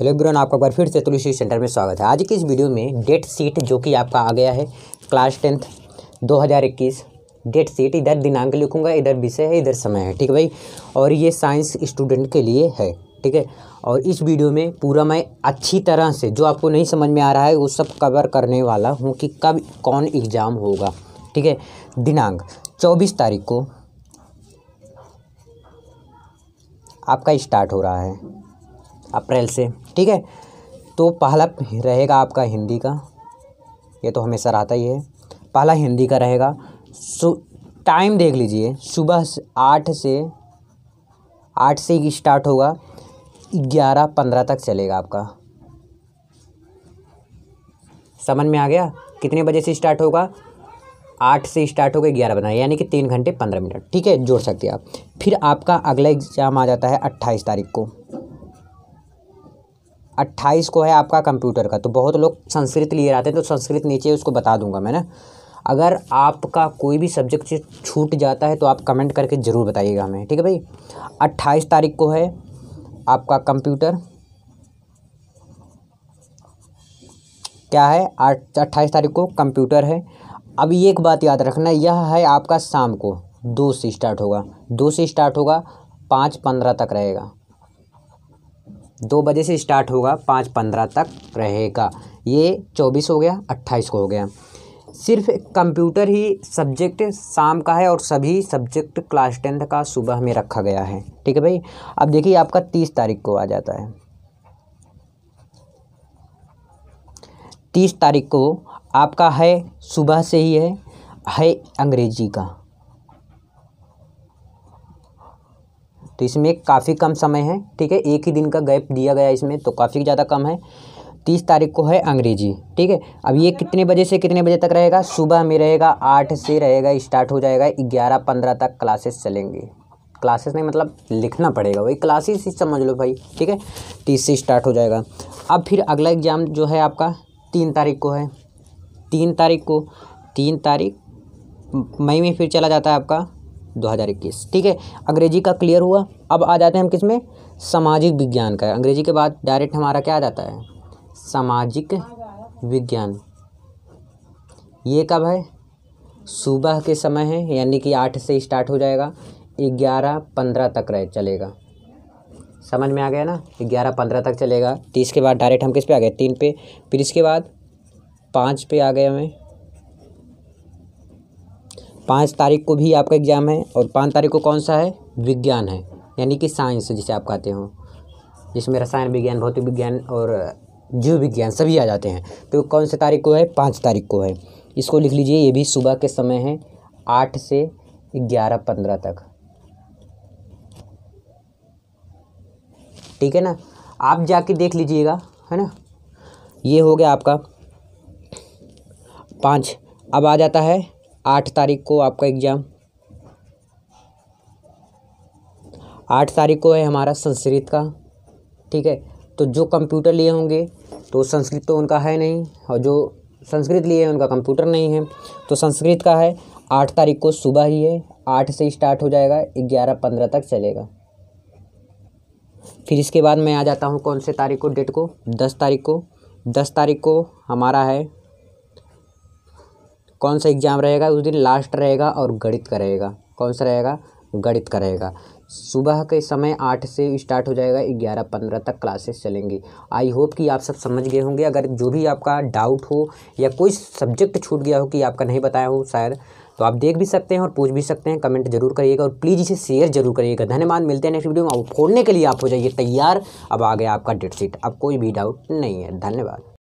hello grown आपका एक बार फिर से तुलसी सेंटर में स्वागत है आज की इस वीडियो में डेट सीट जो कि आपका आ गया है क्लास टेंथ 2021 डेट सीट इधर दिनांक लिखूंगा इधर विषय है इधर समय है ठीक है भाई और ये साइंस स्टूडेंट के लिए है ठीक है और इस वीडियो में पूरा मैं अच्छी तरह से जो आपको नहीं समझ में आ रहा है वो सब कवर करने वाला हूँ कि कब कौन एग्ज़ाम होगा ठीक है दिनांक चौबीस तारीख को आपका स्टार्ट हो रहा है अप्रैल से ठीक है तो पहला रहेगा आपका हिंदी का ये तो हमेशा रहता ही है पहला हिंदी का रहेगा सो टाइम देख लीजिए सुबह आठ से आठ से ही स्टार्ट होगा ग्यारह पंद्रह तक चलेगा आपका समझ में आ गया कितने बजे से स्टार्ट होगा आठ से स्टार्ट होगा ग्यारह बना यानी कि तीन घंटे पंद्रह मिनट ठीक है जोड़ सकते हैं आप फिर आपका अगला एग्ज़ाम आ जाता है अट्ठाईस तारीख को अट्ठाईस को है आपका कंप्यूटर का तो बहुत लोग संस्कृत लिए रहते हैं तो संस्कृत नीचे उसको बता दूंगा मैं ना अगर आपका कोई भी सब्जेक्ट छूट जाता है तो आप कमेंट करके ज़रूर बताइएगा हमें ठीक है भाई अट्ठाईस तारीख को है आपका कंप्यूटर क्या है अट्ठाईस तारीख को कंप्यूटर है अब ये एक बात याद रखना यह है आपका शाम को दो से स्टार्ट होगा दो से स्टार्ट होगा पाँच पंद्रह तक रहेगा दो बजे से स्टार्ट होगा पाँच पंद्रह तक रहेगा ये चौबीस हो गया अट्ठाईस को हो गया सिर्फ कंप्यूटर ही सब्जेक्ट शाम का है और सभी सब्जेक्ट क्लास टेंथ का सुबह में रखा गया है ठीक है भाई अब देखिए आपका तीस तारीख को आ जाता है तीस तारीख को आपका है सुबह से ही है है अंग्रेजी का तो इसमें काफ़ी कम समय है ठीक है एक ही दिन का गैप दिया गया इसमें तो काफ़ी ज़्यादा कम है तीस तारीख को है अंग्रेजी ठीक है अब ये कितने बजे से कितने बजे तक रहेगा सुबह में रहेगा आठ से रहेगा स्टार्ट हो जाएगा ग्यारह पंद्रह तक क्लासेस चलेंगे क्लासेस नहीं मतलब लिखना पड़ेगा वही क्लासेस ही समझ लो भाई ठीक है तीस से स्टार्ट हो जाएगा अब फिर अगला एग्ज़ाम जो है आपका तीन तारीख को है तीन तारीख को तीन तारीख मई में फिर चला जाता है आपका 2021 ठीक है अंग्रेजी का क्लियर हुआ अब आ जाते हैं हम किस में सामाजिक विज्ञान का अंग्रेजी के बाद डायरेक्ट हमारा क्या आ जाता है सामाजिक विज्ञान ये कब है सुबह के समय है यानी कि आठ से स्टार्ट हो जाएगा ग्यारह पंद्रह तक रहे चलेगा समझ में आ गया ना ग्यारह पंद्रह तक चलेगा तीस के बाद डायरेक्ट हम किस पे आ गए तीन पे फिर इसके बाद पाँच पे आ गए हमें पाँच तारीख को भी आपका एग्ज़ाम है और पाँच तारीख को कौन सा है विज्ञान है यानी कि साइंस जिसे आप कहते हो जिसमें रसायन विज्ञान भौतिक विज्ञान और जीव विज्ञान सभी आ जाते हैं तो कौन से तारीख को है पाँच तारीख को है इसको लिख लीजिए ये भी सुबह के समय है आठ से ग्यारह पंद्रह तक ठीक है ना आप जाके देख लीजिएगा है ना ये हो गया आपका पाँच अब आ जाता है आठ तारीख को आपका एग्ज़ाम आठ तारीख को है हमारा संस्कृत का ठीक है तो जो कंप्यूटर लिए होंगे तो संस्कृत तो उनका है नहीं और जो संस्कृत लिए हैं उनका कंप्यूटर नहीं है तो संस्कृत का है आठ तारीख को सुबह ही है आठ से स्टार्ट हो जाएगा ग्यारह पंद्रह तक चलेगा फिर इसके बाद मैं आ जाता हूँ कौन से तारीख को डेट को दस तारीख को दस तारीख को हमारा है कौन सा एग्ज़ाम रहेगा उस दिन लास्ट रहेगा और गणित का रहेगा कौन सा रहेगा गणित का रहेगा सुबह के समय आठ से स्टार्ट हो जाएगा ग्यारह पंद्रह तक क्लासेस चलेंगी आई होप कि आप सब समझ गए होंगे अगर जो भी आपका डाउट हो या कोई सब्जेक्ट छूट गया हो कि आपका नहीं बताया हो शायद तो आप देख भी सकते हैं और पूछ भी सकते हैं कमेंट जरूर करिएगा और प्लीज़ इसे शेयर जरूर करिएगा धन्यवाद मिलते हैं नेक्स्ट वीडियो में और फोड़ने के लिए आप हो जाइए तैयार अब आ गया आपका डेट शीट अब कोई भी डाउट नहीं है धन्यवाद